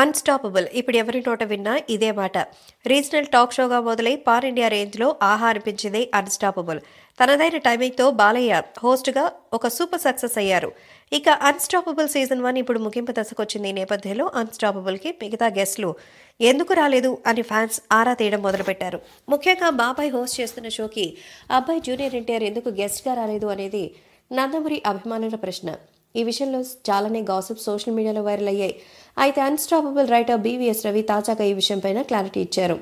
unstoppable ఇప్పుడు ఎవరి నోట విన్నా ఇదే మాట రీజనల్ టాక్ షోగా మొదలై పాన్ ఇండియా రేంజ్లో ఆహా అనిపించింది అన్స్టాపబుల్ తనదైన టైమింగ్తో బాలయ్య హోస్ట్గా ఒక సూపర్ సక్సెస్ అయ్యారు ఇక అన్స్టాపబుల్ సీజన్ వన్ ఇప్పుడు ముగింపు దశకొచ్చింది ఈ నేపథ్యంలో అన్స్టాపబుల్కి మిగతా గెస్ట్లు ఎందుకు రాలేదు అని ఫ్యాన్స్ ఆరా తీయడం మొదలుపెట్టారు ముఖ్యంగా బాబాయ్ హోస్ట్ చేస్తున్న షోకి అబ్బాయి జూనియర్ ఎన్టీఆర్ ఎందుకు గెస్ట్గా రాలేదు అనేది నందమూరి అభిమానుల ప్రశ్న ఈ విషయంలో చాలానే గాసిప్ సోషల్ మీడియాలో వైరల్ అయ్యాయి అయితే అన్స్టాపబుల్ రైటర్ బీవీఎస్ రవి తాజాగా ఈ విషయంపైన క్లారిటీ ఇచ్చారు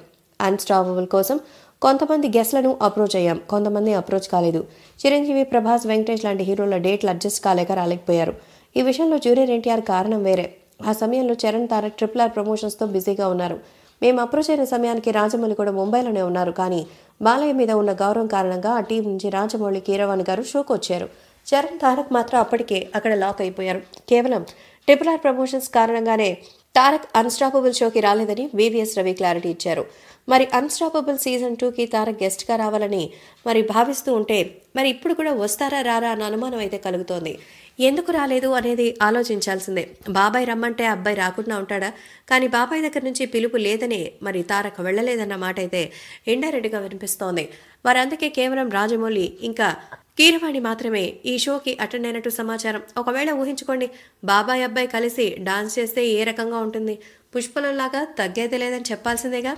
అన్స్టాపబుల్ కోసం కొంతమంది గెస్ట్లను అప్రోచ్ అయ్యాం కొంతమంది అప్రోచ్ కాలేదు చిరంజీవి ప్రభాస్ వెంకటేష్ లాంటి హీరోల డేట్లు అడ్జస్ట్ కాలేక రాలేకపోయారు ఈ విషయంలో జూనియర్ ఎన్టీఆర్ కారణం వేరే ఆ సమయంలో చరణ్ తారక్ ట్రిపుల్ ఆర్ ప్రమోషన్స్తో బిజీగా ఉన్నారు మేము అప్రోచ్ అయిన సమయానికి రాజమౌళి కూడా ముంబైలోనే ఉన్నారు కానీ బాలయ్య మీద ఉన్న గౌరవం కారణంగా ఆ టీం నుంచి రాజమౌళి కీరవాణి గారు షోకు వచ్చారు చరణ్ తారక్ మాత్రం అప్పటికే అక్కడ లాక్ అయిపోయారు కేవలం ట్రిపుల్ ఆర్ ప్రమోషన్స్ కారణంగానే తారక్ అన్స్టాపబుల్ షోకి రాలేదని వివిఎస్ రవి క్లారిటీ ఇచ్చారు మరి అన్స్టాపబుల్ సీజన్ టూకి తారక్ గెస్ట్గా రావాలని మరి భావిస్తూ ఉంటే మరి ఇప్పుడు కూడా వస్తారా రారా అన్న అనుమానం అయితే కలుగుతోంది ఎందుకు రాలేదు అనేది ఆలోచించాల్సిందే బాబాయ్ రమ్మంటే అబ్బాయి రాకుండా ఉంటాడా కానీ బాబాయ్ దగ్గర నుంచి పిలుపు లేదని మరి తారక్ వెళ్ళలేదన్న మాట అయితే ఎండారెడ్డిగా వినిపిస్తోంది వారందుకే కేవలం రాజమౌళి ఇంకా కీరవాణి మాత్రమే ఈ షోకి అటెండ్ అయినట్టు సమాచారం ఒకవేళ ఊహించుకోండి బాబాయ్ అబ్బాయి కలిసి డాన్స్ చేస్తే ఏ రకంగా ఉంటుంది పుష్పలంలాగా తగ్గేది లేదని చెప్పాల్సిందేగా